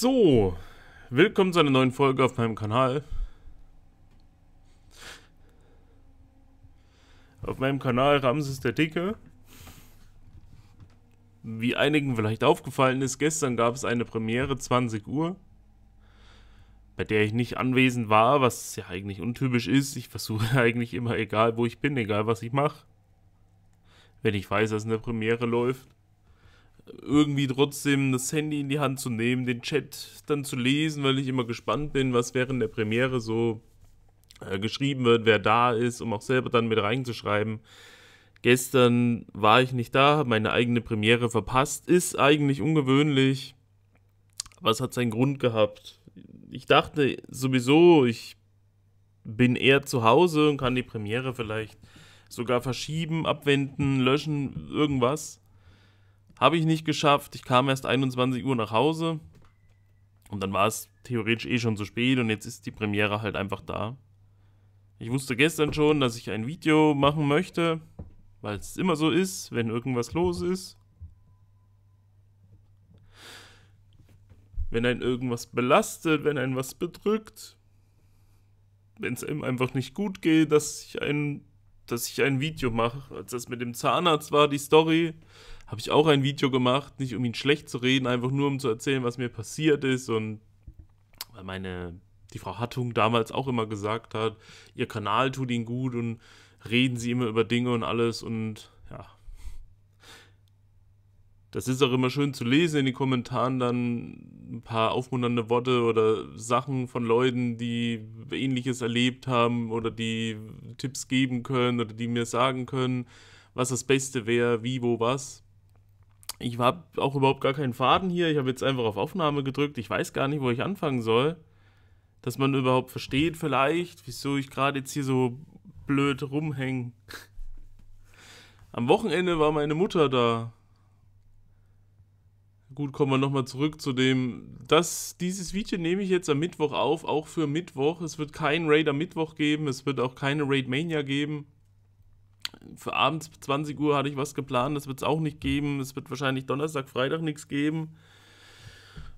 So, willkommen zu einer neuen Folge auf meinem Kanal. Auf meinem Kanal Ramses der Dicke. Wie einigen vielleicht aufgefallen ist, gestern gab es eine Premiere 20 Uhr, bei der ich nicht anwesend war, was ja eigentlich untypisch ist. Ich versuche eigentlich immer, egal wo ich bin, egal was ich mache, wenn ich weiß, dass eine Premiere läuft irgendwie trotzdem das Handy in die Hand zu nehmen, den Chat dann zu lesen, weil ich immer gespannt bin, was während der Premiere so äh, geschrieben wird, wer da ist, um auch selber dann mit reinzuschreiben. Gestern war ich nicht da, habe meine eigene Premiere verpasst. Ist eigentlich ungewöhnlich, aber es hat seinen Grund gehabt. Ich dachte sowieso, ich bin eher zu Hause und kann die Premiere vielleicht sogar verschieben, abwenden, löschen, irgendwas. Habe ich nicht geschafft. Ich kam erst 21 Uhr nach Hause. Und dann war es theoretisch eh schon zu spät und jetzt ist die Premiere halt einfach da. Ich wusste gestern schon, dass ich ein Video machen möchte, weil es immer so ist, wenn irgendwas los ist. Wenn einen irgendwas belastet, wenn einen was bedrückt, wenn es einem einfach nicht gut geht, dass ich ein, dass ich ein Video mache. Als das mit dem Zahnarzt war, die Story, habe ich auch ein Video gemacht, nicht um ihn schlecht zu reden, einfach nur um zu erzählen, was mir passiert ist und weil meine, die Frau Hattung damals auch immer gesagt hat, ihr Kanal tut ihn gut und reden sie immer über Dinge und alles und ja. Das ist auch immer schön zu lesen in den Kommentaren, dann ein paar aufmunternde Worte oder Sachen von Leuten, die ähnliches erlebt haben oder die Tipps geben können oder die mir sagen können, was das Beste wäre, wie, wo, was. Ich habe auch überhaupt gar keinen Faden hier. Ich habe jetzt einfach auf Aufnahme gedrückt. Ich weiß gar nicht, wo ich anfangen soll. Dass man überhaupt versteht, vielleicht, wieso ich gerade jetzt hier so blöd rumhänge. Am Wochenende war meine Mutter da. Gut, kommen wir nochmal zurück zu dem. Das, dieses Video nehme ich jetzt am Mittwoch auf, auch für Mittwoch. Es wird keinen Raid am Mittwoch geben. Es wird auch keine Raid Mania geben für abends 20 Uhr hatte ich was geplant, das wird es auch nicht geben. Es wird wahrscheinlich Donnerstag, Freitag nichts geben.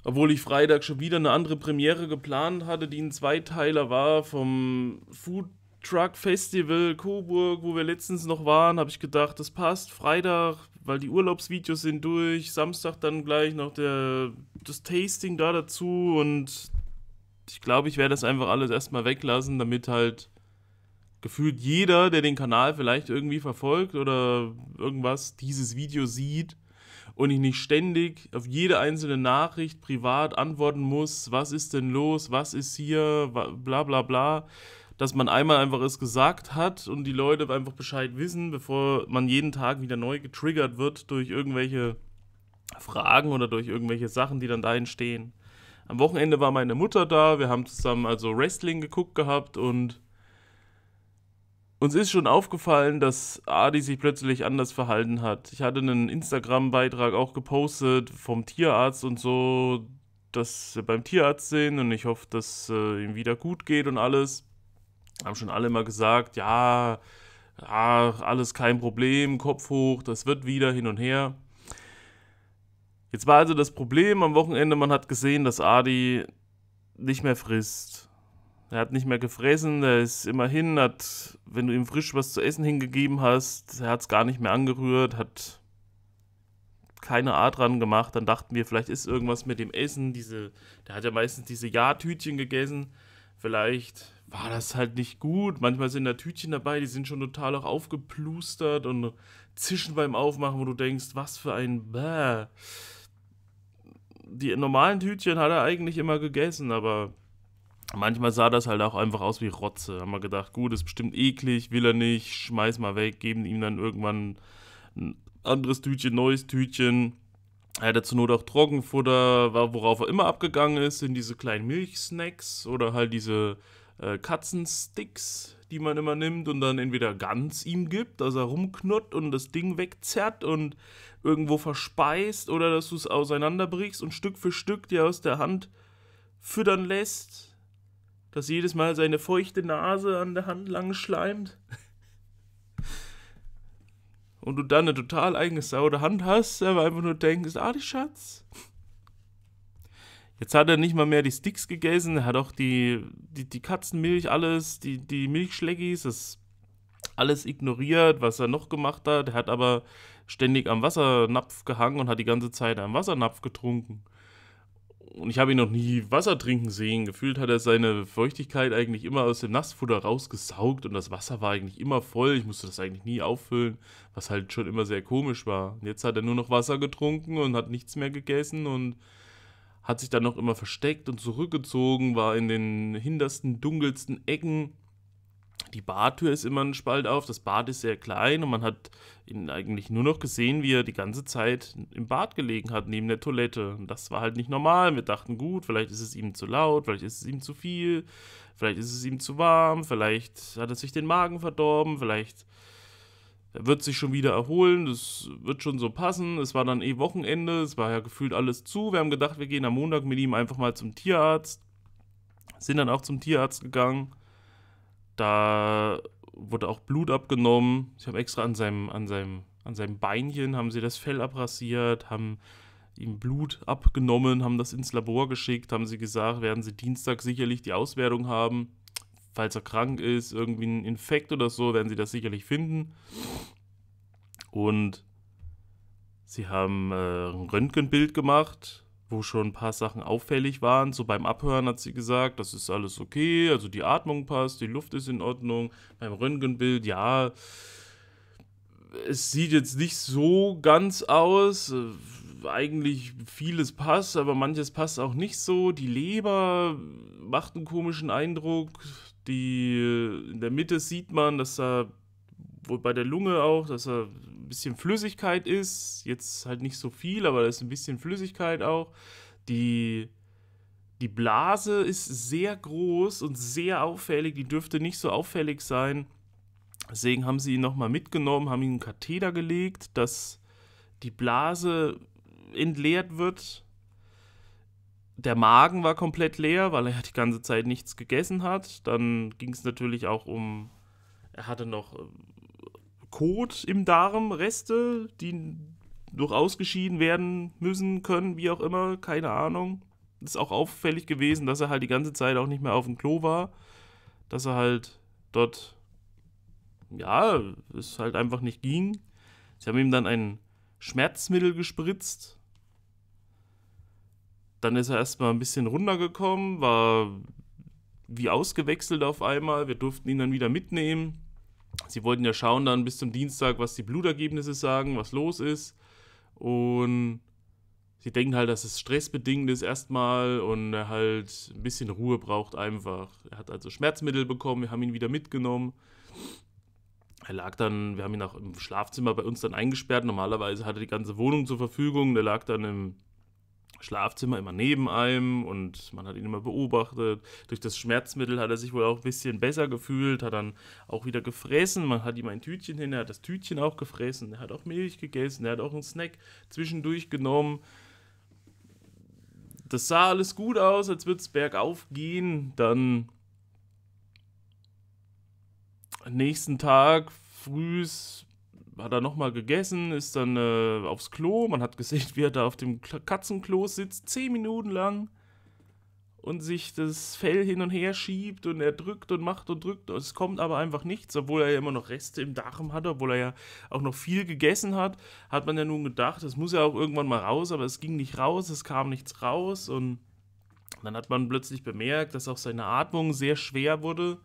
Obwohl ich Freitag schon wieder eine andere Premiere geplant hatte, die ein Zweiteiler war vom Food Truck Festival Coburg, wo wir letztens noch waren, habe ich gedacht, das passt. Freitag, weil die Urlaubsvideos sind durch. Samstag dann gleich noch der, das Tasting da dazu. Und ich glaube, ich werde das einfach alles erstmal weglassen, damit halt gefühlt jeder, der den Kanal vielleicht irgendwie verfolgt oder irgendwas, dieses Video sieht und ich nicht ständig auf jede einzelne Nachricht privat antworten muss, was ist denn los, was ist hier, bla bla bla, dass man einmal einfach es gesagt hat und die Leute einfach Bescheid wissen, bevor man jeden Tag wieder neu getriggert wird durch irgendwelche Fragen oder durch irgendwelche Sachen, die dann da entstehen. Am Wochenende war meine Mutter da, wir haben zusammen also Wrestling geguckt gehabt und uns ist schon aufgefallen, dass Adi sich plötzlich anders verhalten hat. Ich hatte einen Instagram-Beitrag auch gepostet vom Tierarzt und so, dass wir beim Tierarzt sind und ich hoffe, dass äh, ihm wieder gut geht und alles. Haben schon alle mal gesagt, ja, ja, alles kein Problem, Kopf hoch, das wird wieder hin und her. Jetzt war also das Problem am Wochenende, man hat gesehen, dass Adi nicht mehr frisst. Er hat nicht mehr gefressen, er ist immerhin, hat, wenn du ihm frisch was zu essen hingegeben hast, er hat es gar nicht mehr angerührt, hat keine Art dran gemacht. Dann dachten wir, vielleicht ist irgendwas mit dem Essen. Diese, der hat ja meistens diese Ja-Tütchen gegessen. Vielleicht war das halt nicht gut. Manchmal sind da Tütchen dabei, die sind schon total auch aufgeplustert und zischen beim Aufmachen, wo du denkst, was für ein Bäh. Die normalen Tütchen hat er eigentlich immer gegessen, aber Manchmal sah das halt auch einfach aus wie Rotze. Haben wir gedacht, gut, ist bestimmt eklig, will er nicht, schmeiß mal weg, geben ihm dann irgendwann ein anderes Tütchen, neues Tütchen. Er hatte zur Not auch Trockenfutter, worauf er immer abgegangen ist, sind diese kleinen Milchsnacks oder halt diese äh, Katzensticks, die man immer nimmt und dann entweder ganz ihm gibt, dass er rumknurrt und das Ding wegzerrt und irgendwo verspeist oder dass du es auseinanderbrichst und Stück für Stück dir aus der Hand füttern lässt dass jedes Mal seine feuchte Nase an der Hand lang schleimt. Und du dann eine total eigene saure Hand hast, aber einfach nur denkst, ah, die Schatz. Jetzt hat er nicht mal mehr die Sticks gegessen, er hat auch die, die, die Katzenmilch, alles, die, die Milchschleckis, das alles ignoriert, was er noch gemacht hat. Er hat aber ständig am Wassernapf gehangen und hat die ganze Zeit am Wassernapf getrunken und ich habe ihn noch nie Wasser trinken sehen. Gefühlt hat er seine Feuchtigkeit eigentlich immer aus dem Nassfutter rausgesaugt und das Wasser war eigentlich immer voll. Ich musste das eigentlich nie auffüllen, was halt schon immer sehr komisch war. Und jetzt hat er nur noch Wasser getrunken und hat nichts mehr gegessen und hat sich dann noch immer versteckt und zurückgezogen, war in den hintersten, dunkelsten Ecken die Bartür ist immer ein Spalt auf, das Bad ist sehr klein und man hat ihn eigentlich nur noch gesehen, wie er die ganze Zeit im Bad gelegen hat, neben der Toilette. Und das war halt nicht normal. Wir dachten, gut, vielleicht ist es ihm zu laut, vielleicht ist es ihm zu viel, vielleicht ist es ihm zu warm, vielleicht hat er sich den Magen verdorben, vielleicht er wird sich schon wieder erholen, das wird schon so passen. Es war dann eh Wochenende, es war ja gefühlt alles zu. Wir haben gedacht, wir gehen am Montag mit ihm einfach mal zum Tierarzt. Sind dann auch zum Tierarzt gegangen. Da wurde auch Blut abgenommen. Sie haben extra an seinem, an seinem, an seinem Beinchen haben sie das Fell abrasiert, haben ihm Blut abgenommen, haben das ins Labor geschickt, haben sie gesagt, werden sie Dienstag sicherlich die Auswertung haben. Falls er krank ist, irgendwie ein Infekt oder so, werden sie das sicherlich finden. Und sie haben äh, ein Röntgenbild gemacht wo schon ein paar Sachen auffällig waren. So beim Abhören hat sie gesagt, das ist alles okay, also die Atmung passt, die Luft ist in Ordnung. Beim Röntgenbild, ja, es sieht jetzt nicht so ganz aus. Eigentlich vieles passt, aber manches passt auch nicht so. Die Leber macht einen komischen Eindruck. Die, in der Mitte sieht man, dass da wohl bei der Lunge auch, dass da bisschen Flüssigkeit ist. Jetzt halt nicht so viel, aber da ist ein bisschen Flüssigkeit auch. Die, die Blase ist sehr groß und sehr auffällig. Die dürfte nicht so auffällig sein. Deswegen haben sie ihn nochmal mitgenommen, haben ihm einen Katheter gelegt, dass die Blase entleert wird. Der Magen war komplett leer, weil er die ganze Zeit nichts gegessen hat. Dann ging es natürlich auch um, er hatte noch ähm, Kot im Darm, Reste, die noch ausgeschieden werden müssen, können, wie auch immer, keine Ahnung. Ist auch auffällig gewesen, dass er halt die ganze Zeit auch nicht mehr auf dem Klo war. Dass er halt dort, ja, es halt einfach nicht ging. Sie haben ihm dann ein Schmerzmittel gespritzt. Dann ist er erstmal ein bisschen runtergekommen, war wie ausgewechselt auf einmal. Wir durften ihn dann wieder mitnehmen sie wollten ja schauen dann bis zum Dienstag, was die Blutergebnisse sagen, was los ist. Und sie denken halt, dass es stressbedingt ist erstmal und er halt ein bisschen Ruhe braucht einfach. Er hat also Schmerzmittel bekommen, wir haben ihn wieder mitgenommen. Er lag dann, wir haben ihn auch im Schlafzimmer bei uns dann eingesperrt. Normalerweise hatte er die ganze Wohnung zur Verfügung. Der lag dann im Schlafzimmer immer neben einem und man hat ihn immer beobachtet. Durch das Schmerzmittel hat er sich wohl auch ein bisschen besser gefühlt, hat dann auch wieder gefressen. Man hat ihm ein Tütchen hin, er hat das Tütchen auch gefressen, er hat auch Milch gegessen, er hat auch einen Snack zwischendurch genommen. Das sah alles gut aus, als würde es bergauf gehen. Dann am nächsten Tag frühs hat er nochmal gegessen, ist dann äh, aufs Klo. Man hat gesehen, wie er da auf dem Katzenklo sitzt, zehn Minuten lang und sich das Fell hin und her schiebt und er drückt und macht und drückt. Es kommt aber einfach nichts, obwohl er ja immer noch Reste im Darm hat, obwohl er ja auch noch viel gegessen hat. Hat man ja nun gedacht, das muss ja auch irgendwann mal raus, aber es ging nicht raus, es kam nichts raus und dann hat man plötzlich bemerkt, dass auch seine Atmung sehr schwer wurde.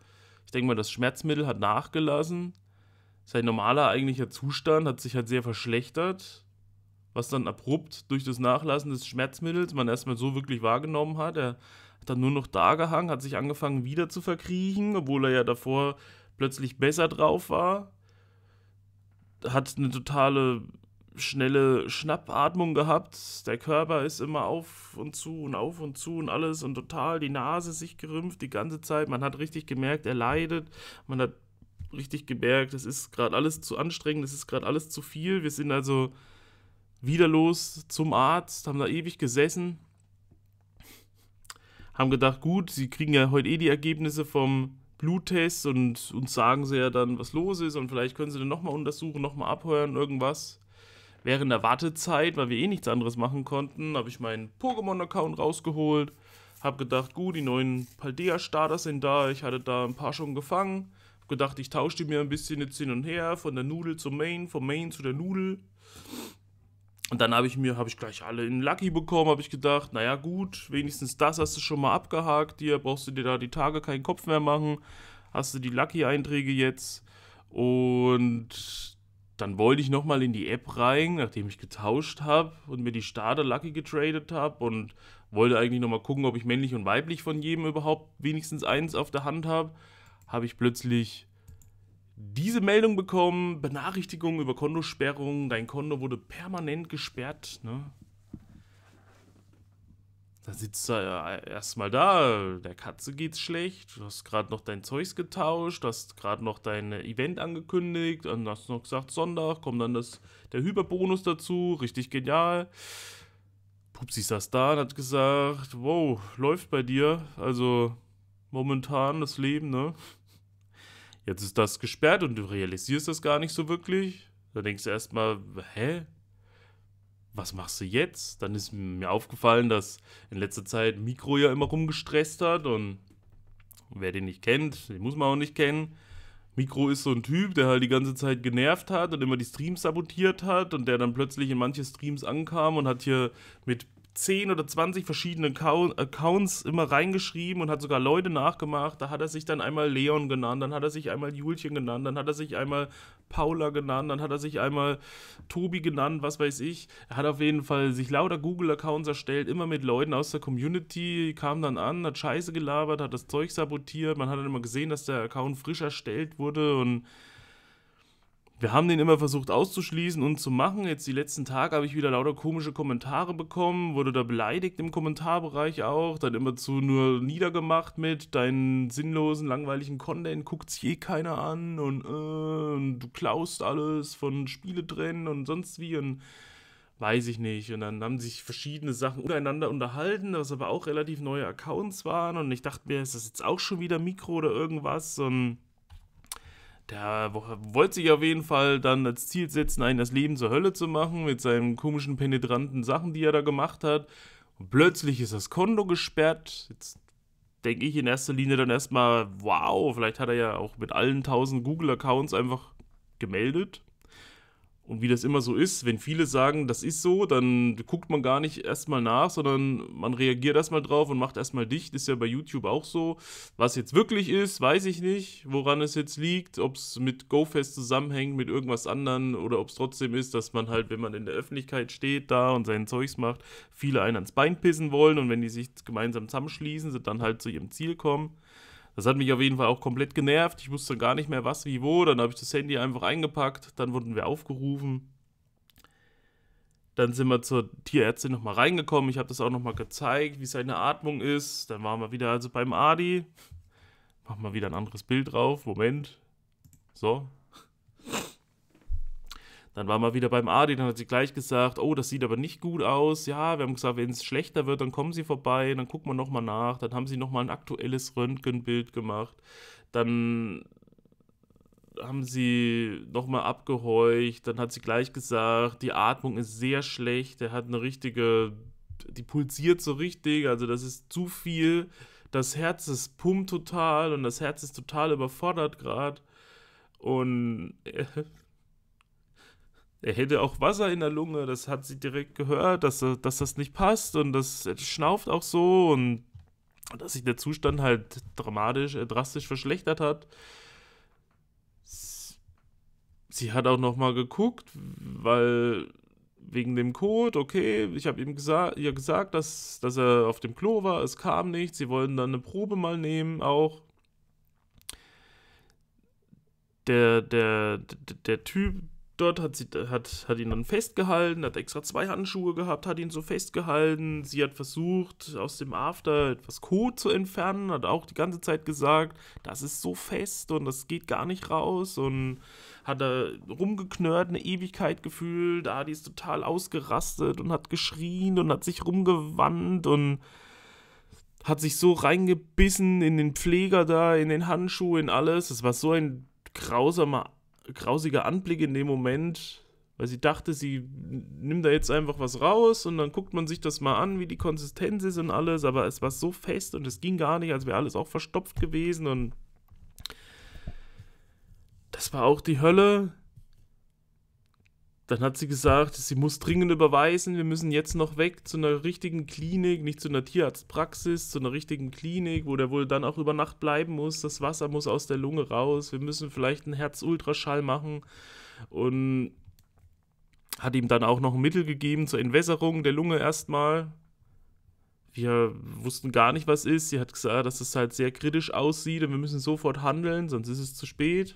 Ich denke mal, das Schmerzmittel hat nachgelassen sein normaler eigentlicher Zustand hat sich halt sehr verschlechtert, was dann abrupt durch das Nachlassen des Schmerzmittels man erstmal so wirklich wahrgenommen hat. Er hat dann nur noch da gehangen, hat sich angefangen wieder zu verkriechen, obwohl er ja davor plötzlich besser drauf war. Hat eine totale schnelle Schnappatmung gehabt. Der Körper ist immer auf und zu und auf und zu und alles und total die Nase sich gerümpft die ganze Zeit. Man hat richtig gemerkt, er leidet. Man hat richtig gemerkt, das ist gerade alles zu anstrengend, das ist gerade alles zu viel. Wir sind also wieder los zum Arzt, haben da ewig gesessen, haben gedacht, gut, sie kriegen ja heute eh die Ergebnisse vom Bluttest und uns sagen sie ja dann, was los ist und vielleicht können sie dann nochmal untersuchen, nochmal abhören, irgendwas. Während der Wartezeit, weil wir eh nichts anderes machen konnten, habe ich meinen Pokémon-Account rausgeholt, Hab gedacht, gut, die neuen Paldea-Starter sind da, ich hatte da ein paar schon gefangen, gedacht, ich tausche die mir ein bisschen jetzt hin und her, von der Nudel zum Main, vom Main zu der Nudel. Und dann habe ich mir, habe ich gleich alle in Lucky bekommen, habe ich gedacht, naja gut, wenigstens das hast du schon mal abgehakt, dir brauchst du dir da die Tage keinen Kopf mehr machen, hast du die Lucky-Einträge jetzt. Und dann wollte ich nochmal in die App rein, nachdem ich getauscht habe und mir die Starter Lucky getradet habe und wollte eigentlich nochmal gucken, ob ich männlich und weiblich von jedem überhaupt wenigstens eins auf der Hand habe habe ich plötzlich diese Meldung bekommen, Benachrichtigung über Kontosperrung, dein Konto wurde permanent gesperrt. Ne? Da sitzt er ja äh, erstmal da, der Katze geht's schlecht, du hast gerade noch dein Zeugs getauscht, du hast gerade noch dein Event angekündigt, dann hast du noch gesagt, Sonntag, kommt dann das, der Hyperbonus dazu, richtig genial. Pupsi saß da und hat gesagt, wow, läuft bei dir, also momentan, das Leben, ne? Jetzt ist das gesperrt und du realisierst das gar nicht so wirklich. Da denkst du erstmal, hä? Was machst du jetzt? Dann ist mir aufgefallen, dass in letzter Zeit Mikro ja immer rumgestresst hat und wer den nicht kennt, den muss man auch nicht kennen. Mikro ist so ein Typ, der halt die ganze Zeit genervt hat und immer die Streams sabotiert hat und der dann plötzlich in manche Streams ankam und hat hier mit 10 oder 20 verschiedene Accounts immer reingeschrieben und hat sogar Leute nachgemacht. Da hat er sich dann einmal Leon genannt, dann hat er sich einmal Julchen genannt, dann hat er sich einmal Paula genannt, dann hat er sich einmal Tobi genannt, was weiß ich. Er hat auf jeden Fall sich lauter Google-Accounts erstellt, immer mit Leuten aus der Community, kam dann an, hat Scheiße gelabert, hat das Zeug sabotiert. Man hat dann immer gesehen, dass der Account frisch erstellt wurde und wir haben den immer versucht auszuschließen und zu machen. Jetzt die letzten Tage habe ich wieder lauter komische Kommentare bekommen, wurde da beleidigt im Kommentarbereich auch, dann immerzu nur niedergemacht mit deinen sinnlosen, langweiligen Content, guckt's je keiner an und, äh, und du klaust alles von Spiele drin und sonst wie und weiß ich nicht. Und dann haben sich verschiedene Sachen untereinander unterhalten, was aber auch relativ neue Accounts waren und ich dachte mir, ist das jetzt auch schon wieder Mikro oder irgendwas und der wollte sich auf jeden Fall dann als Ziel setzen, einen das Leben zur Hölle zu machen, mit seinen komischen, penetranten Sachen, die er da gemacht hat. Und plötzlich ist das Konto gesperrt. Jetzt denke ich in erster Linie dann erstmal, wow, vielleicht hat er ja auch mit allen tausend Google-Accounts einfach gemeldet. Und wie das immer so ist, wenn viele sagen, das ist so, dann guckt man gar nicht erstmal nach, sondern man reagiert erstmal drauf und macht erstmal dicht. Ist ja bei YouTube auch so. Was jetzt wirklich ist, weiß ich nicht, woran es jetzt liegt, ob es mit GoFest zusammenhängt, mit irgendwas anderem oder ob es trotzdem ist, dass man halt, wenn man in der Öffentlichkeit steht da und sein Zeugs macht, viele einen ans Bein pissen wollen und wenn die sich gemeinsam zusammenschließen, sie dann halt zu ihrem Ziel kommen. Das hat mich auf jeden Fall auch komplett genervt. Ich wusste gar nicht mehr was, wie, wo. Dann habe ich das Handy einfach eingepackt. Dann wurden wir aufgerufen. Dann sind wir zur Tierärztin nochmal reingekommen. Ich habe das auch nochmal gezeigt, wie seine Atmung ist. Dann waren wir wieder also beim Adi. Machen wir wieder ein anderes Bild drauf. Moment. So, dann waren wir wieder beim Adi, dann hat sie gleich gesagt, oh, das sieht aber nicht gut aus. Ja, wir haben gesagt, wenn es schlechter wird, dann kommen sie vorbei, dann gucken wir nochmal nach. Dann haben sie nochmal ein aktuelles Röntgenbild gemacht. Dann haben sie nochmal abgehorcht. Dann hat sie gleich gesagt, die Atmung ist sehr schlecht. Er hat eine richtige, die pulsiert so richtig. Also das ist zu viel. Das Herz ist pumpt total und das Herz ist total überfordert gerade. Und äh, der hätte auch Wasser in der Lunge, das hat sie direkt gehört, dass, dass das nicht passt und das schnauft auch so und dass sich der Zustand halt dramatisch, äh, drastisch verschlechtert hat. Sie hat auch nochmal geguckt, weil wegen dem Code, okay, ich habe ihm gesa ihr gesagt, dass, dass er auf dem Klo war, es kam nichts, sie wollten dann eine Probe mal nehmen auch. Der, der, der, der Typ, dort hat, sie, hat, hat ihn dann festgehalten, hat extra zwei Handschuhe gehabt, hat ihn so festgehalten. Sie hat versucht, aus dem After etwas Kot zu entfernen, hat auch die ganze Zeit gesagt, das ist so fest und das geht gar nicht raus und hat da rumgeknurrt, eine Ewigkeit gefühlt. Da, die ist total ausgerastet und hat geschrien und hat sich rumgewandt und hat sich so reingebissen in den Pfleger da, in den Handschuh, in alles. Es war so ein grausamer grausiger Anblick in dem Moment, weil sie dachte, sie nimmt da jetzt einfach was raus und dann guckt man sich das mal an, wie die Konsistenz ist und alles, aber es war so fest und es ging gar nicht, als wäre alles auch verstopft gewesen und das war auch die Hölle dann hat sie gesagt, sie muss dringend überweisen, wir müssen jetzt noch weg zu einer richtigen Klinik, nicht zu einer Tierarztpraxis, zu einer richtigen Klinik, wo der wohl dann auch über Nacht bleiben muss, das Wasser muss aus der Lunge raus, wir müssen vielleicht einen Herzultraschall machen und hat ihm dann auch noch ein Mittel gegeben zur Entwässerung der Lunge erstmal. Wir wussten gar nicht, was ist. Sie hat gesagt, dass es halt sehr kritisch aussieht und wir müssen sofort handeln, sonst ist es zu spät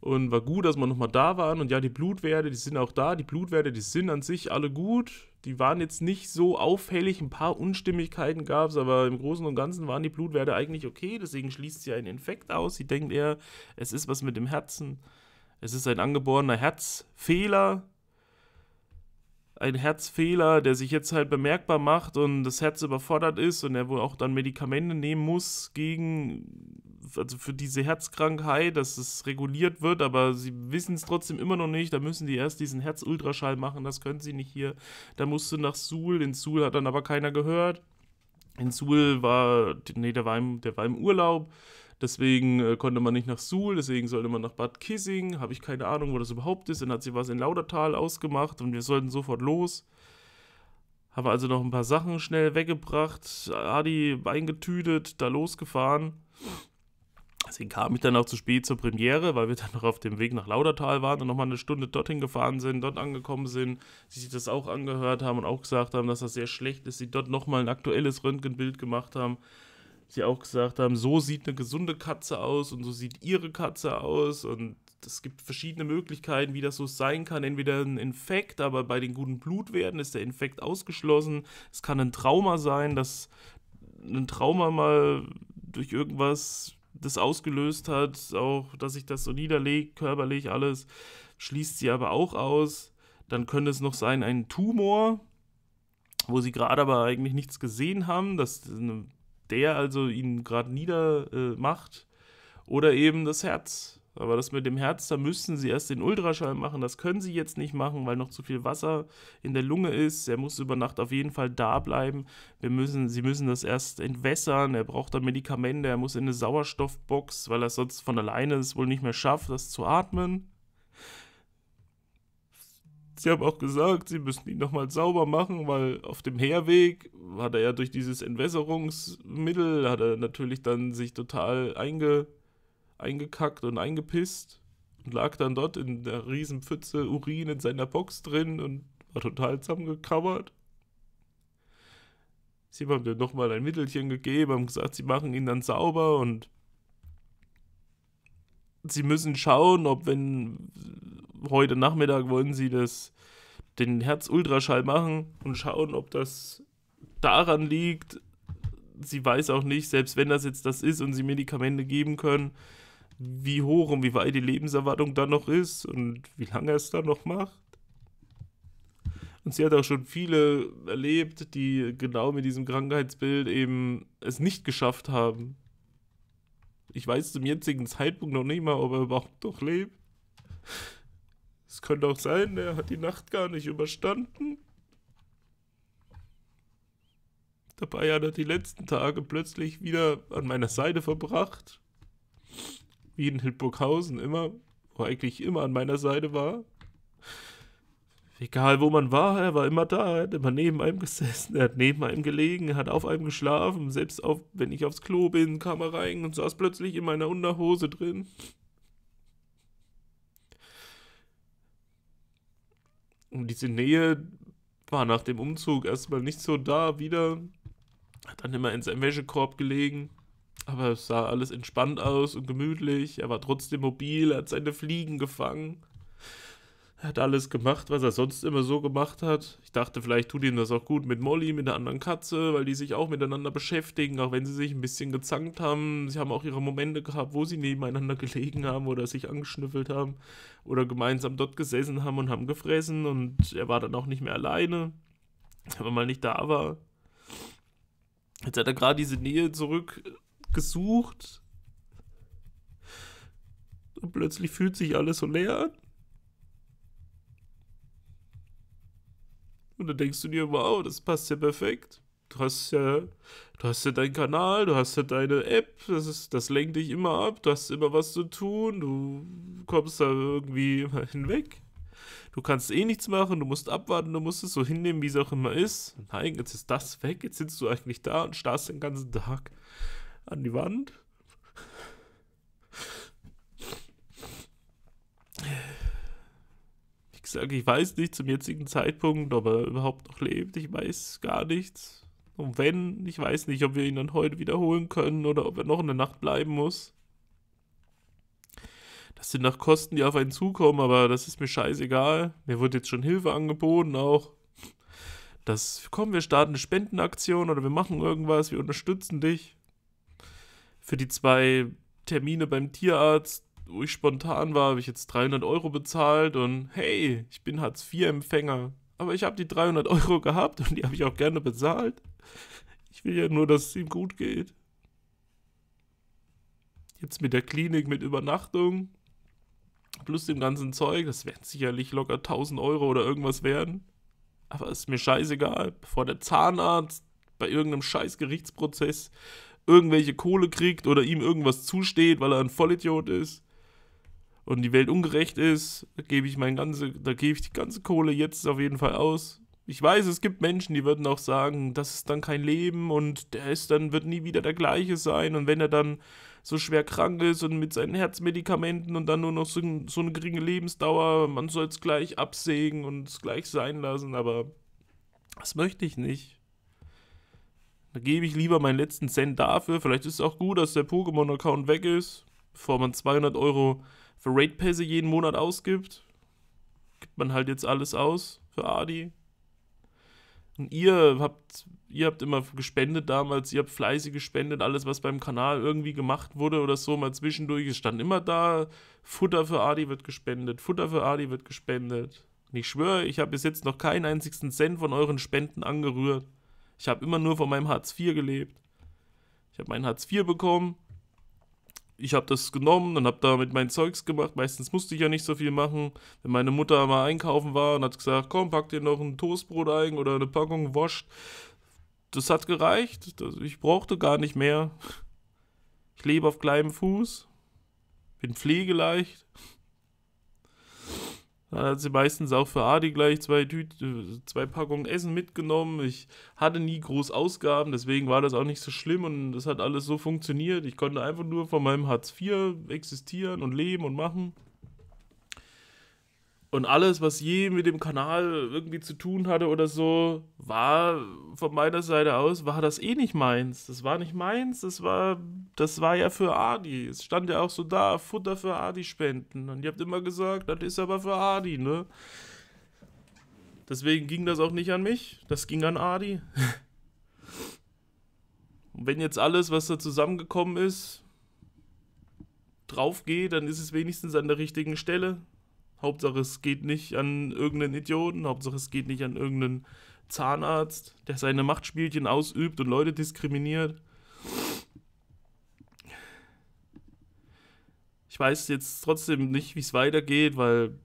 und war gut, dass wir nochmal da waren. Und ja, die Blutwerte, die sind auch da. Die Blutwerte, die sind an sich alle gut. Die waren jetzt nicht so auffällig. Ein paar Unstimmigkeiten gab es, aber im Großen und Ganzen waren die Blutwerte eigentlich okay. Deswegen schließt sie einen Infekt aus. Sie denkt eher, es ist was mit dem Herzen. Es ist ein angeborener Herzfehler. Ein Herzfehler, der sich jetzt halt bemerkbar macht und das Herz überfordert ist und er wohl auch dann Medikamente nehmen muss gegen also für diese Herzkrankheit, dass es reguliert wird, aber sie wissen es trotzdem immer noch nicht. Da müssen die erst diesen Herzultraschall machen, das können sie nicht hier. Da musste nach Suhl, in Suhl hat dann aber keiner gehört. In Suhl war, nee, der war im, der war im Urlaub. Deswegen äh, konnte man nicht nach Suhl, deswegen sollte man nach Bad Kissing. Habe ich keine Ahnung, wo das überhaupt ist. Dann hat sie was in Laudertal ausgemacht und wir sollten sofort los. Haben also noch ein paar Sachen schnell weggebracht, Adi eingetütet, da losgefahren. Deswegen kam ich dann auch zu spät zur Premiere, weil wir dann noch auf dem Weg nach Laudertal waren und nochmal eine Stunde dorthin gefahren sind, dort angekommen sind, die sich das auch angehört haben und auch gesagt haben, dass das sehr schlecht ist, die dort nochmal ein aktuelles Röntgenbild gemacht haben. Sie auch gesagt haben, so sieht eine gesunde Katze aus und so sieht ihre Katze aus und es gibt verschiedene Möglichkeiten, wie das so sein kann. Entweder ein Infekt, aber bei den guten Blutwerten ist der Infekt ausgeschlossen. Es kann ein Trauma sein, dass ein Trauma mal durch irgendwas das ausgelöst hat, auch dass sich das so niederlegt, körperlich alles, schließt sie aber auch aus. Dann könnte es noch sein, ein Tumor, wo sie gerade aber eigentlich nichts gesehen haben, dass der also ihn gerade niedermacht. Äh, oder eben das Herz, aber das mit dem Herz, da müssten sie erst den Ultraschall machen. Das können sie jetzt nicht machen, weil noch zu viel Wasser in der Lunge ist. Er muss über Nacht auf jeden Fall da bleiben. Wir müssen, sie müssen das erst entwässern. Er braucht da Medikamente. Er muss in eine Sauerstoffbox, weil er sonst von alleine es wohl nicht mehr schafft, das zu atmen. Sie haben auch gesagt, sie müssen ihn nochmal sauber machen, weil auf dem Herweg hat er ja durch dieses Entwässerungsmittel, hat er natürlich dann sich total einge eingekackt und eingepisst und lag dann dort in der Riesenpfütze Urin in seiner Box drin und war total zusammengekauert. Sie haben dann nochmal ein Mittelchen gegeben, haben gesagt, sie machen ihn dann sauber und sie müssen schauen, ob wenn heute Nachmittag wollen sie das, den Herzultraschall machen und schauen, ob das daran liegt. Sie weiß auch nicht, selbst wenn das jetzt das ist und sie Medikamente geben können, wie hoch und wie weit die Lebenserwartung da noch ist und wie lange es da noch macht. Und sie hat auch schon viele erlebt, die genau mit diesem Krankheitsbild eben es nicht geschafft haben. Ich weiß zum jetzigen Zeitpunkt noch nicht mal, ob er überhaupt noch lebt. Es könnte auch sein, er hat die Nacht gar nicht überstanden. Dabei hat er die letzten Tage plötzlich wieder an meiner Seite verbracht wie in Hildburghausen immer, wo eigentlich immer an meiner Seite war. Egal wo man war, er war immer da, er hat immer neben einem gesessen, er hat neben einem gelegen, er hat auf einem geschlafen, selbst auf, wenn ich aufs Klo bin, kam er rein und saß plötzlich in meiner Unterhose drin. Und diese Nähe war nach dem Umzug erstmal nicht so da wieder. Hat dann immer in seinem Wäschekorb gelegen. Aber es sah alles entspannt aus und gemütlich. Er war trotzdem mobil, er hat seine Fliegen gefangen. Er hat alles gemacht, was er sonst immer so gemacht hat. Ich dachte, vielleicht tut ihm das auch gut mit Molly, mit der anderen Katze, weil die sich auch miteinander beschäftigen, auch wenn sie sich ein bisschen gezankt haben. Sie haben auch ihre Momente gehabt, wo sie nebeneinander gelegen haben oder sich angeschnüffelt haben oder gemeinsam dort gesessen haben und haben gefressen und er war dann auch nicht mehr alleine, wenn er mal nicht da war. Jetzt hat er gerade diese Nähe zurück gesucht. Und plötzlich fühlt sich alles so leer an. Und dann denkst du dir, wow, das passt ja perfekt. Du hast ja, du hast ja deinen Kanal, du hast ja deine App, das, ist, das lenkt dich immer ab, du hast immer was zu tun, du kommst da irgendwie hinweg. Du kannst eh nichts machen, du musst abwarten, du musst es so hinnehmen, wie es auch immer ist. Nein, jetzt ist das weg, jetzt sitzt du eigentlich da und starrst den ganzen Tag an die Wand. Wie gesagt, ich weiß nicht zum jetzigen Zeitpunkt, ob er überhaupt noch lebt. Ich weiß gar nichts. Und wenn, ich weiß nicht, ob wir ihn dann heute wiederholen können oder ob er noch eine Nacht bleiben muss. Das sind nach Kosten, die auf einen zukommen, aber das ist mir scheißegal. Mir wurde jetzt schon Hilfe angeboten auch. Das, komm, wir starten eine Spendenaktion oder wir machen irgendwas, wir unterstützen dich für die zwei Termine beim Tierarzt, wo ich spontan war, habe ich jetzt 300 Euro bezahlt und hey, ich bin Hartz-IV-Empfänger. Aber ich habe die 300 Euro gehabt und die habe ich auch gerne bezahlt. Ich will ja nur, dass es ihm gut geht. Jetzt mit der Klinik, mit Übernachtung, plus dem ganzen Zeug, das werden sicherlich locker 1000 Euro oder irgendwas werden. Aber ist mir scheißegal, bevor der Zahnarzt bei irgendeinem scheiß Gerichtsprozess irgendwelche Kohle kriegt oder ihm irgendwas zusteht, weil er ein Vollidiot ist und die Welt ungerecht ist, gebe ich mein ganze, da gebe ich die ganze Kohle jetzt auf jeden Fall aus. Ich weiß, es gibt Menschen, die würden auch sagen, das ist dann kein Leben und der ist dann wird nie wieder der gleiche sein und wenn er dann so schwer krank ist und mit seinen Herzmedikamenten und dann nur noch so, so eine geringe Lebensdauer, man soll es gleich absägen und es gleich sein lassen, aber das möchte ich nicht. Da gebe ich lieber meinen letzten Cent dafür. Vielleicht ist es auch gut, dass der Pokémon-Account weg ist, bevor man 200 Euro für Raid-Pässe jeden Monat ausgibt. Gibt man halt jetzt alles aus für Adi. Und ihr habt, ihr habt immer gespendet damals, ihr habt fleißig gespendet, alles, was beim Kanal irgendwie gemacht wurde oder so, mal zwischendurch. Es stand immer da, Futter für Adi wird gespendet, Futter für Adi wird gespendet. Und ich schwöre, ich habe bis jetzt noch keinen einzigen Cent von euren Spenden angerührt. Ich habe immer nur von meinem Hartz IV gelebt. Ich habe meinen Hartz IV bekommen. Ich habe das genommen und habe damit mein Zeugs gemacht. Meistens musste ich ja nicht so viel machen. Wenn meine Mutter mal einkaufen war und hat gesagt, komm, pack dir noch ein Toastbrot ein oder eine Packung Wascht. Das hat gereicht. Ich brauchte gar nicht mehr. Ich lebe auf kleinem Fuß. Bin pflegeleicht. Dann hat sie meistens auch für Adi gleich zwei, Tü äh, zwei Packungen Essen mitgenommen. Ich hatte nie groß Ausgaben, deswegen war das auch nicht so schlimm und das hat alles so funktioniert. Ich konnte einfach nur von meinem Hartz IV existieren und leben und machen. Und alles, was je mit dem Kanal irgendwie zu tun hatte oder so, war von meiner Seite aus, war das eh nicht meins. Das war nicht meins, das war, das war ja für Adi. Es stand ja auch so da, Futter für Adi spenden. Und ihr habt immer gesagt, das ist aber für Adi, ne? Deswegen ging das auch nicht an mich, das ging an Adi. Und wenn jetzt alles, was da zusammengekommen ist, drauf geht, dann ist es wenigstens an der richtigen Stelle. Hauptsache es geht nicht an irgendeinen Idioten, Hauptsache es geht nicht an irgendeinen Zahnarzt, der seine Machtspielchen ausübt und Leute diskriminiert. Ich weiß jetzt trotzdem nicht, wie es weitergeht, weil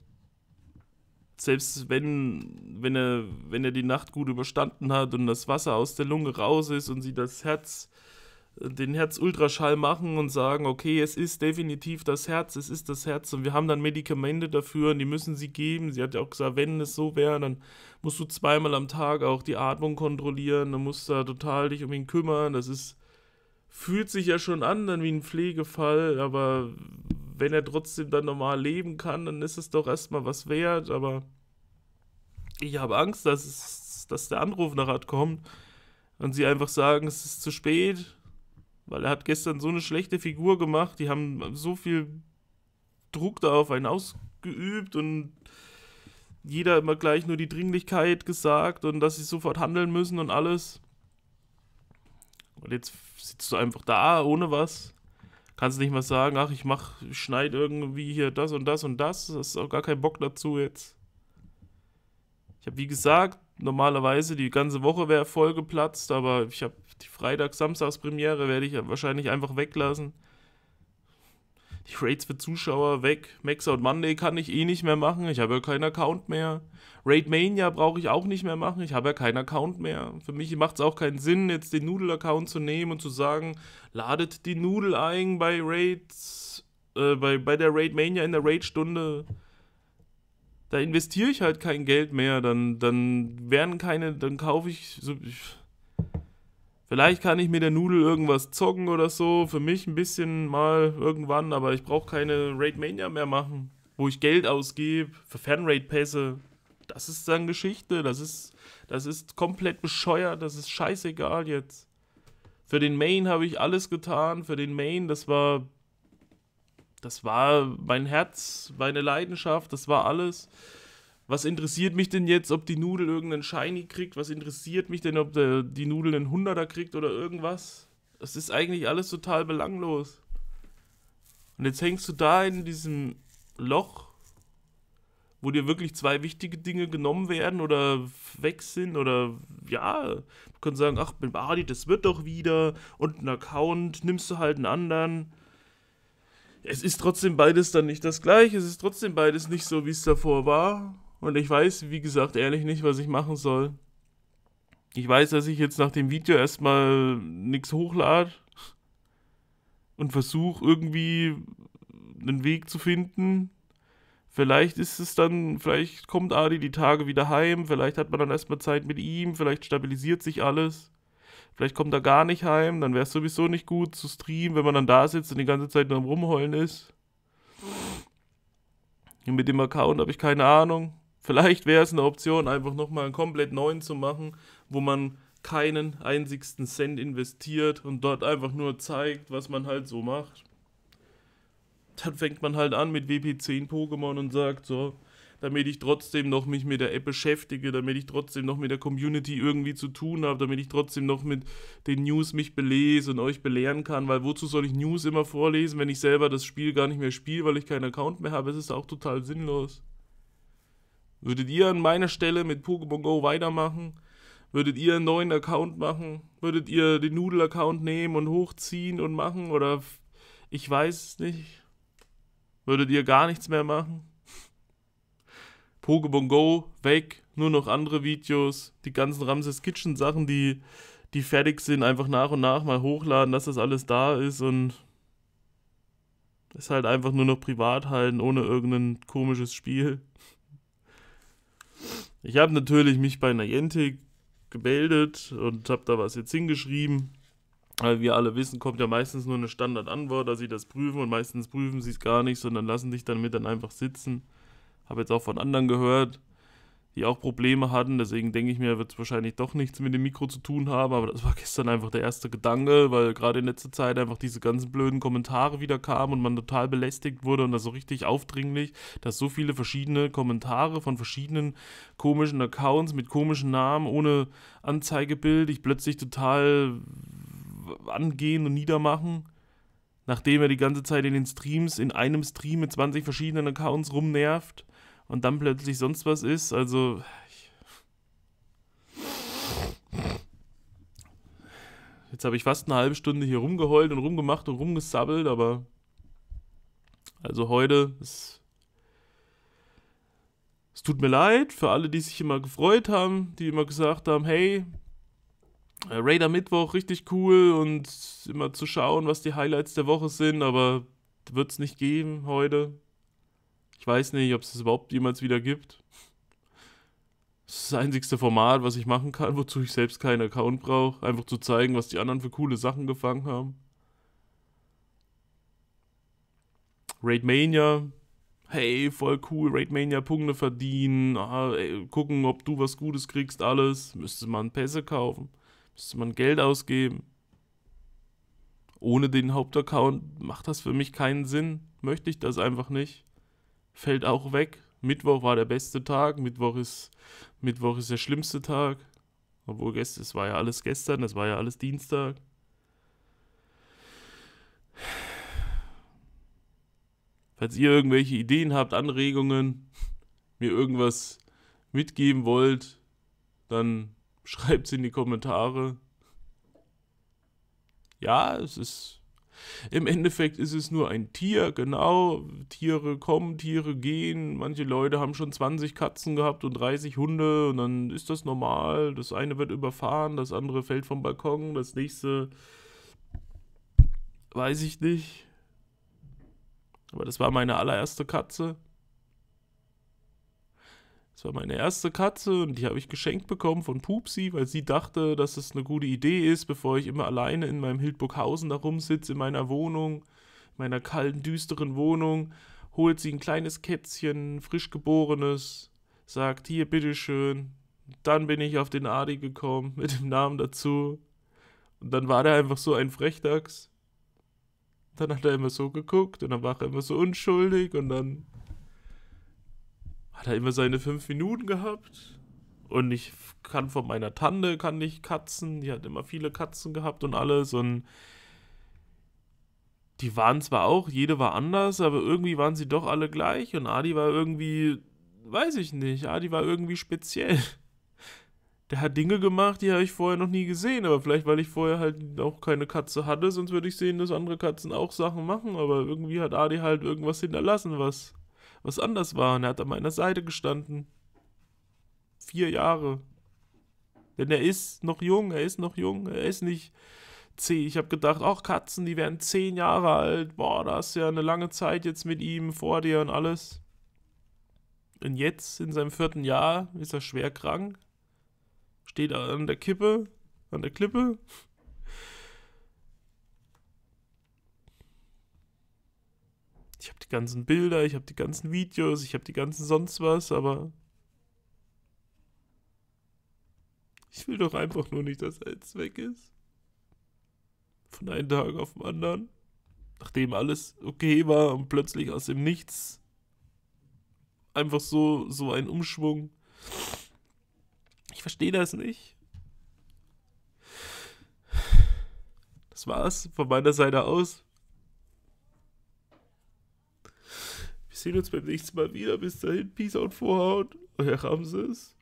selbst wenn, wenn, er, wenn er die Nacht gut überstanden hat und das Wasser aus der Lunge raus ist und sie das Herz äh, den Herzultraschall machen und sagen, okay, es ist definitiv das Herz, es ist das Herz und wir haben dann Medikamente dafür und die müssen sie geben. Sie hat ja auch gesagt, wenn es so wäre, dann musst du zweimal am Tag auch die Atmung kontrollieren, dann musst du da total dich um ihn kümmern. Das ist, fühlt sich ja schon an dann wie ein Pflegefall, aber wenn er trotzdem dann normal leben kann, dann ist es doch erstmal was wert, aber ich habe Angst, dass, es, dass der Anruf nachher kommt und sie einfach sagen, es ist zu spät, weil er hat gestern so eine schlechte Figur gemacht. Die haben so viel Druck da auf einen ausgeübt und jeder immer gleich nur die Dringlichkeit gesagt und dass sie sofort handeln müssen und alles. Und jetzt sitzt du einfach da ohne was. Kannst nicht mal sagen, ach, ich mach, schneid irgendwie hier das und das und das. Das ist auch gar kein Bock dazu jetzt. Ich habe wie gesagt, normalerweise die ganze Woche wäre voll geplatzt, aber ich habe die Freitag-Samstags-Premiere werde ich wahrscheinlich einfach weglassen. Die Raids für Zuschauer weg. Max Out Monday kann ich eh nicht mehr machen. Ich habe ja keinen Account mehr. Raid Mania brauche ich auch nicht mehr machen. Ich habe ja keinen Account mehr. Für mich macht es auch keinen Sinn, jetzt den Nudel-Account zu nehmen und zu sagen, ladet die Nudel ein bei Raids, äh, bei, bei der Raid Mania in der Raid-Stunde. Da investiere ich halt kein Geld mehr. Dann, dann werden keine, dann kaufe ich. So, ich Vielleicht kann ich mit der Nudel irgendwas zocken oder so. Für mich ein bisschen mal irgendwann, aber ich brauche keine Raid Mania mehr machen, wo ich Geld ausgebe für Fanraid-Pässe. Das ist dann Geschichte. Das ist, das ist komplett bescheuert. Das ist scheißegal jetzt. Für den Main habe ich alles getan. Für den Main, das war. Das war mein Herz, meine Leidenschaft, das war alles was interessiert mich denn jetzt, ob die Nudel irgendeinen Shiny kriegt? Was interessiert mich denn, ob der, die Nudel einen Hunderter kriegt oder irgendwas? Das ist eigentlich alles total belanglos. Und jetzt hängst du da in diesem Loch, wo dir wirklich zwei wichtige Dinge genommen werden oder weg sind oder ja, du kannst sagen, ach, bin Badi, das wird doch wieder und ein Account, nimmst du halt einen anderen. Es ist trotzdem beides dann nicht das gleiche, es ist trotzdem beides nicht so, wie es davor war. Und ich weiß, wie gesagt, ehrlich nicht, was ich machen soll. Ich weiß, dass ich jetzt nach dem Video erstmal nichts hochlade und versuche irgendwie einen Weg zu finden. Vielleicht ist es dann, vielleicht kommt Adi die Tage wieder heim, vielleicht hat man dann erstmal Zeit mit ihm, vielleicht stabilisiert sich alles. Vielleicht kommt er gar nicht heim, dann wäre es sowieso nicht gut zu streamen, wenn man dann da sitzt und die ganze Zeit nur am Rumheulen ist. Mit dem Account habe ich keine Ahnung. Vielleicht wäre es eine Option, einfach nochmal einen komplett neuen zu machen, wo man keinen einzigsten Cent investiert und dort einfach nur zeigt, was man halt so macht. Dann fängt man halt an mit WP10 Pokémon und sagt so, damit ich trotzdem noch mich mit der App beschäftige, damit ich trotzdem noch mit der Community irgendwie zu tun habe, damit ich trotzdem noch mit den News mich belese und euch belehren kann, weil wozu soll ich News immer vorlesen, wenn ich selber das Spiel gar nicht mehr spiele, weil ich keinen Account mehr habe? Es ist auch total sinnlos. Würdet ihr an meiner Stelle mit Pokémon Go weitermachen? Würdet ihr einen neuen Account machen? Würdet ihr den Nudel-Account nehmen und hochziehen und machen? Oder ich weiß es nicht. Würdet ihr gar nichts mehr machen? Pokémon Go, weg, nur noch andere Videos, die ganzen Ramses Kitchen Sachen, die, die fertig sind, einfach nach und nach mal hochladen, dass das alles da ist und es halt einfach nur noch privat halten, ohne irgendein komisches Spiel. Ich habe natürlich mich bei Niantic gemeldet und habe da was jetzt hingeschrieben. Weil wir alle wissen, kommt ja meistens nur eine Standardantwort, dass sie das prüfen und meistens prüfen sie es gar nicht, sondern lassen dich dann mit dann einfach sitzen. Habe jetzt auch von anderen gehört, die auch Probleme hatten. Deswegen denke ich mir, wird es wahrscheinlich doch nichts mit dem Mikro zu tun haben. Aber das war gestern einfach der erste Gedanke, weil gerade in letzter Zeit einfach diese ganzen blöden Kommentare wieder kamen und man total belästigt wurde und das so richtig aufdringlich, dass so viele verschiedene Kommentare von verschiedenen komischen Accounts mit komischen Namen ohne Anzeigebild ich plötzlich total angehen und niedermachen nachdem er die ganze Zeit in den Streams, in einem Stream mit 20 verschiedenen Accounts rumnervt und dann plötzlich sonst was ist. Also. Jetzt habe ich fast eine halbe Stunde hier rumgeheult und rumgemacht und rumgesabbelt, aber. Also heute ist. Es tut mir leid für alle, die sich immer gefreut haben, die immer gesagt haben, hey, äh, Raider Mittwoch, richtig cool und immer zu schauen, was die Highlights der Woche sind, aber wird es nicht geben heute. Ich weiß nicht, ob es das überhaupt jemals wieder gibt. Das ist das einzigste Format, was ich machen kann, wozu ich selbst keinen Account brauche. Einfach zu zeigen, was die anderen für coole Sachen gefangen haben. Raidmania. Hey, voll cool, Raidmania Punkte verdienen. Ah, ey, gucken, ob du was Gutes kriegst, alles. Müsste man Pässe kaufen. Müsste man Geld ausgeben. Ohne den Hauptaccount macht das für mich keinen Sinn. Möchte ich das einfach nicht fällt auch weg. Mittwoch war der beste Tag, Mittwoch ist, Mittwoch ist der schlimmste Tag. Obwohl es war ja alles gestern, es war ja alles Dienstag. Falls ihr irgendwelche Ideen habt, Anregungen, mir irgendwas mitgeben wollt, dann schreibt es in die Kommentare. Ja, es ist im Endeffekt ist es nur ein Tier, genau. Tiere kommen, Tiere gehen. Manche Leute haben schon 20 Katzen gehabt und 30 Hunde und dann ist das normal. Das eine wird überfahren, das andere fällt vom Balkon, das nächste weiß ich nicht. Aber das war meine allererste Katze. Das war meine erste Katze und die habe ich geschenkt bekommen von Pupsi, weil sie dachte, dass es eine gute Idee ist, bevor ich immer alleine in meinem Hildburghausen da rumsitze, in meiner Wohnung, meiner kalten, düsteren Wohnung, holt sie ein kleines Kätzchen, frisch geborenes, sagt, hier, bitteschön. Dann bin ich auf den Adi gekommen, mit dem Namen dazu. Und dann war der einfach so ein Frechdachs. Dann hat er immer so geguckt und dann war er immer so unschuldig und dann hat er immer seine fünf Minuten gehabt. Und ich kann von meiner Tante, kann ich Katzen, die hat immer viele Katzen gehabt und alles. Und die waren zwar auch, jede war anders, aber irgendwie waren sie doch alle gleich. Und Adi war irgendwie, weiß ich nicht, Adi war irgendwie speziell. Der hat Dinge gemacht, die habe ich vorher noch nie gesehen, aber vielleicht, weil ich vorher halt auch keine Katze hatte, sonst würde ich sehen, dass andere Katzen auch Sachen machen, aber irgendwie hat Adi halt irgendwas hinterlassen, was was anders war. Und er hat an meiner Seite gestanden. Vier Jahre. Denn er ist noch jung, er ist noch jung, er ist nicht zehn. Ich habe gedacht, auch Katzen, die werden zehn Jahre alt. Boah, da hast ja eine lange Zeit jetzt mit ihm vor dir und alles. Und jetzt, in seinem vierten Jahr, ist er schwer krank. Steht an der Kippe, an der Klippe. ich habe die ganzen Bilder, ich habe die ganzen Videos, ich habe die ganzen sonst was, aber ich will doch einfach nur nicht, dass er jetzt weg ist. Von einem Tag auf den anderen. Nachdem alles okay war und plötzlich aus dem Nichts einfach so, so ein Umschwung. Ich verstehe das nicht. Das war's von meiner Seite aus. sehen uns beim nächsten Mal wieder. Bis dahin, Peace out, Vorhaut. Euer Ramses.